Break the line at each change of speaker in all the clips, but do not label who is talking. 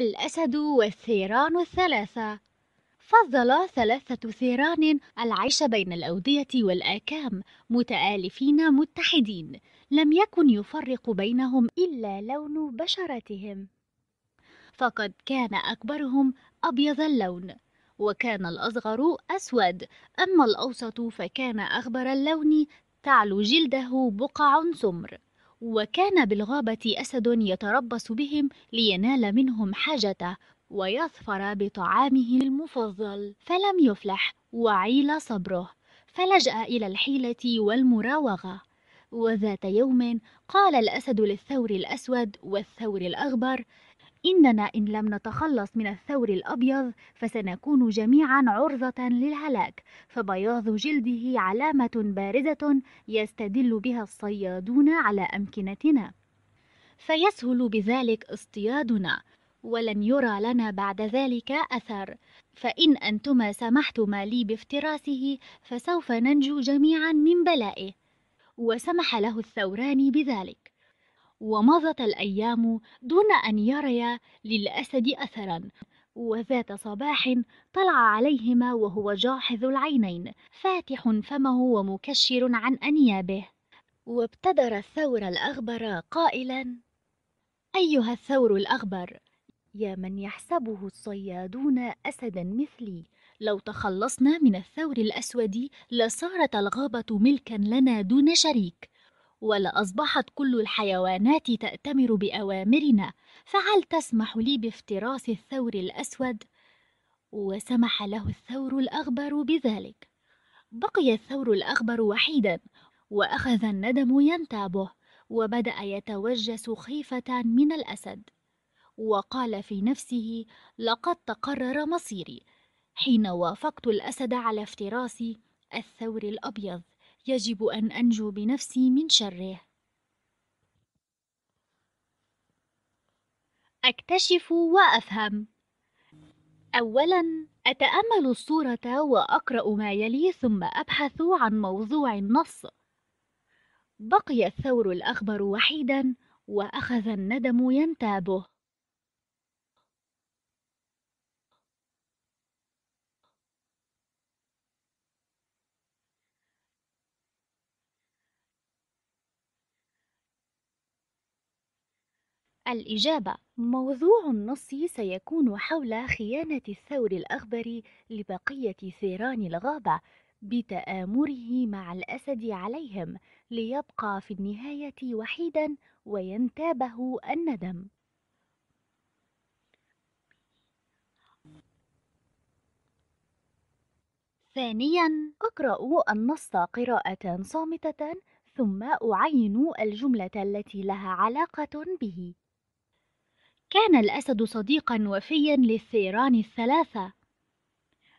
الأسد والثيران الثلاثة فضل ثلاثة ثيران العيش بين الأودية والآكام متآلفين متحدين لم يكن يفرق بينهم إلا لون بشرتهم فقد كان أكبرهم أبيض اللون وكان الأصغر أسود أما الأوسط فكان أغبر اللون تعلو جلده بقع سمر وكان بالغابة أسد يتربص بهم لينال منهم حاجته ويظفر بطعامه المفضل فلم يفلح وعيل صبره فلجأ إلى الحيلة والمراوغة وذات يوم قال الأسد للثور الأسود والثور الأغبر إننا إن لم نتخلص من الثور الأبيض فسنكون جميعا عرضة للهلاك فبياض جلده علامة بارزة يستدل بها الصيادون على أمكنتنا فيسهل بذلك اصطيادنا ولن يرى لنا بعد ذلك أثر فإن أنتما سمحتما لي بافتراسه فسوف ننجو جميعا من بلائه وسمح له الثوران بذلك ومضت الأيام دون أن يريا للأسد أثرا وذات صباح طلع عليهما وهو جاحظ العينين فاتح فمه ومكشر عن أنيابه وابتدر الثور الأغبر قائلا أيها الثور الأغبر يا من يحسبه الصيادون أسدا مثلي لو تخلصنا من الثور الأسود لصارت الغابة ملكا لنا دون شريك ولأصبحت كل الحيوانات تأتمر بأوامرنا فهل تسمح لي بافتراس الثور الأسود؟ وسمح له الثور الأغبر بذلك بقي الثور الأغبر وحيدا وأخذ الندم ينتابه وبدأ يتوجس خيفة من الأسد وقال في نفسه لقد تقرر مصيري حين وافقت الأسد على افتراس الثور الأبيض يجب أن أنجو بنفسي من شره أكتشف وأفهم أولاً أتأمل الصورة وأقرأ ما يلي ثم أبحث عن موضوع النص بقي الثور الأخبر وحيداً وأخذ الندم ينتابه الإجابة موضوع النص سيكون حول خيانة الثور الأخضر لبقية ثيران الغابة بتآمره مع الأسد عليهم ليبقى في النهاية وحيدا وينتابه الندم ثانيا أقرأ النص قراءة صامتة ثم أعين الجملة التي لها علاقة به كان الأسد صديقا وفيا للثيران الثلاثة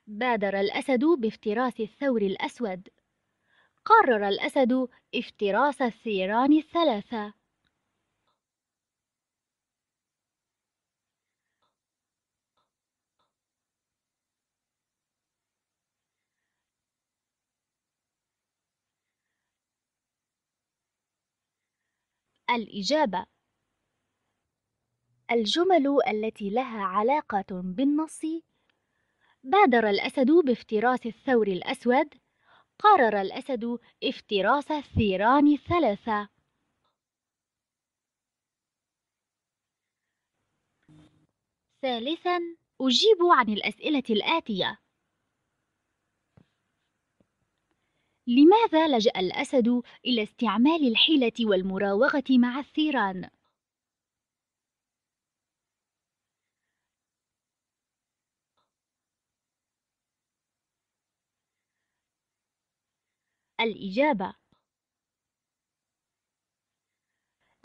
بادر الأسد بافتراس الثور الأسود قرر الأسد افتراس الثيران الثلاثة الإجابة الجمل التي لها علاقة بالنص بادر الأسد بافتراس الثور الأسود قرر الأسد افتراس الثيران الثلاثة ثالثا أجيب عن الأسئلة الآتية لماذا لجأ الأسد إلى استعمال الحيلة والمراوغة مع الثيران؟ الإجابة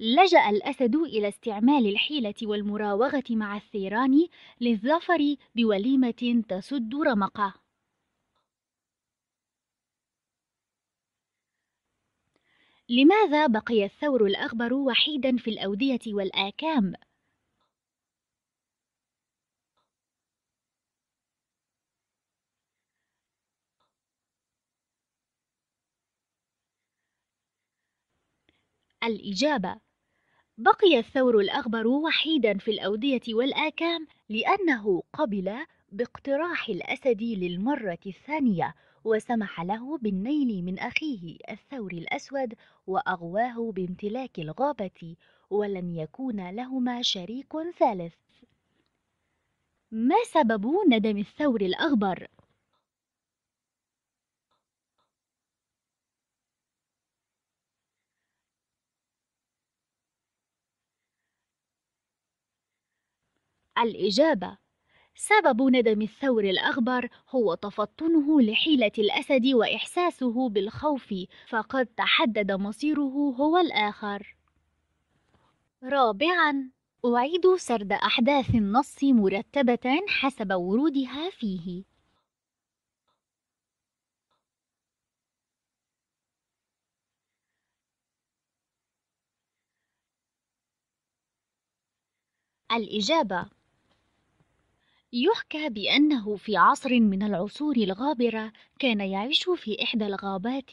لجأ الأسد إلى استعمال الحيلة والمراوغة مع الثيران للظفر بوليمة تسد رمقه لماذا بقي الثور الأغبر وحيدا في الأودية والآكام؟ الإجابة بقي الثور الأغبر وحيدا في الأودية والآكام لأنه قبل باقتراح الأسد للمرة الثانية وسمح له بالنيل من أخيه الثور الأسود وأغواه بامتلاك الغابة ولن يكون لهما شريك ثالث ما سبب ندم الثور الأغبر الإجابة سبب ندم الثور الأغبر هو تفطنه لحيلة الأسد وإحساسه بالخوف فقد تحدد مصيره هو الآخر رابعاً أعيد سرد أحداث النص مرتبة حسب ورودها فيه الإجابة يحكى بأنه في عصر من العصور الغابرة كان يعيش في إحدى الغابات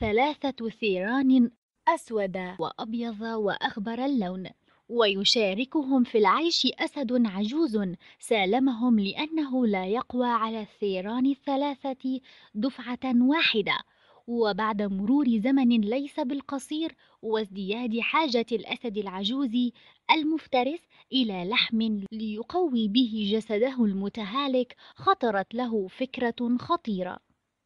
ثلاثة ثيران أسود وأبيض وأخضر اللون ويشاركهم في العيش أسد عجوز سالمهم لأنه لا يقوى على الثيران الثلاثة دفعة واحدة وبعد مرور زمن ليس بالقصير وازدياد حاجة الأسد العجوز المفترس إلى لحم ليقوي به جسده المتهالك خطرت له فكرة خطيرة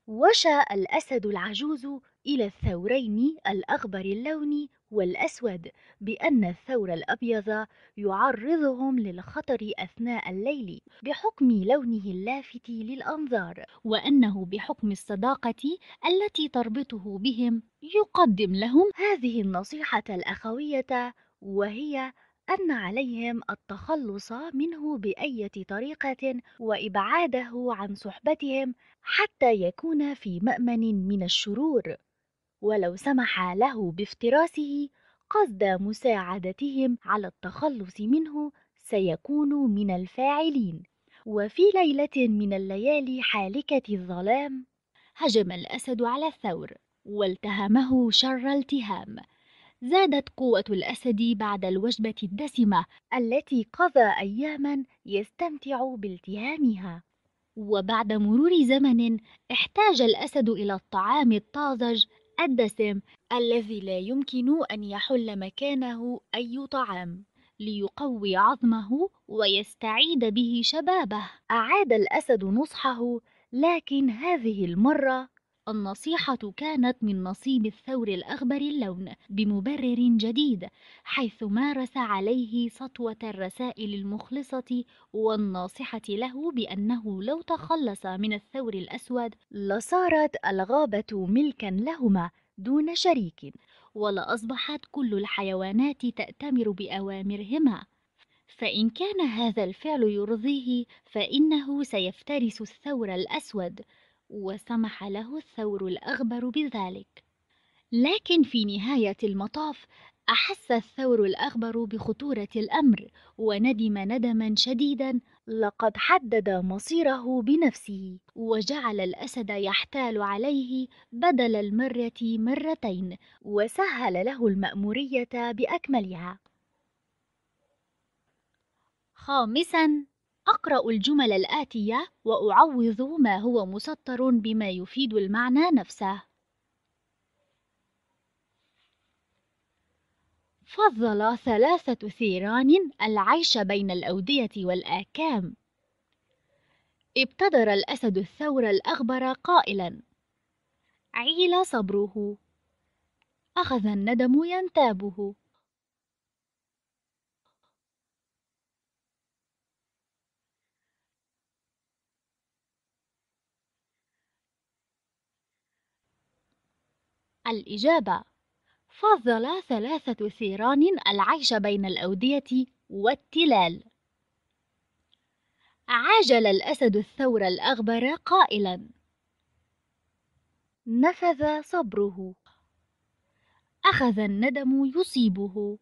وشى الأسد العجوز إلى الثورين الأخضر اللون والأسود بأن الثور الأبيض يعرضهم للخطر أثناء الليل بحكم لونه اللافت للأنظار وأنه بحكم الصداقة التي تربطه بهم يقدم لهم هذه النصيحة الأخوية وهي أن عليهم التخلص منه بأية طريقة وإبعاده عن صحبتهم حتى يكون في مأمن من الشرور ولو سمح له بافتراسه قصد مساعدتهم على التخلص منه سيكون من الفاعلين وفي ليله من الليالي حالكه الظلام هجم الاسد على الثور والتهمه شر التهام زادت قوة الأسد بعد الوجبة الدسمة التي قضى أيامًا يستمتع بالتهامها، وبعد مرور زمن احتاج الأسد إلى الطعام الطازج الدسم الذي لا يمكن أن يحل مكانه أي طعام ليقوي عظمه ويستعيد به شبابه أعاد الأسد نصحه لكن هذه المرة النصيحة كانت من نصيب الثور الأخضر اللون بمبرر جديد حيث مارس عليه سطوة الرسائل المخلصة والناصحة له بأنه لو تخلص من الثور الأسود لصارت الغابة ملكا لهما دون شريك ولأصبحت كل الحيوانات تأتمر بأوامرهما فإن كان هذا الفعل يرضيه فإنه سيفترس الثور الأسود وسمح له الثور الأغبر بذلك لكن في نهاية المطاف أحس الثور الأغبر بخطورة الأمر وندم ندما شديدا لقد حدد مصيره بنفسه وجعل الأسد يحتال عليه بدل المرة مرتين وسهل له المأمورية بأكملها. خامسا أقرأ الجمل الآتية وأعوض ما هو مسطر بما يفيد المعنى نفسه. فضل ثلاثة ثيران العيش بين الأودية والآكام. ابتدر الأسد الثور الأغبر قائلاً: عيل صبره، أخذ الندم ينتابه. الإجابة فضل ثلاثة ثيران العيش بين الأودية والتلال عاجل الأسد الثور الأغبر قائلا نفذ صبره أخذ الندم يصيبه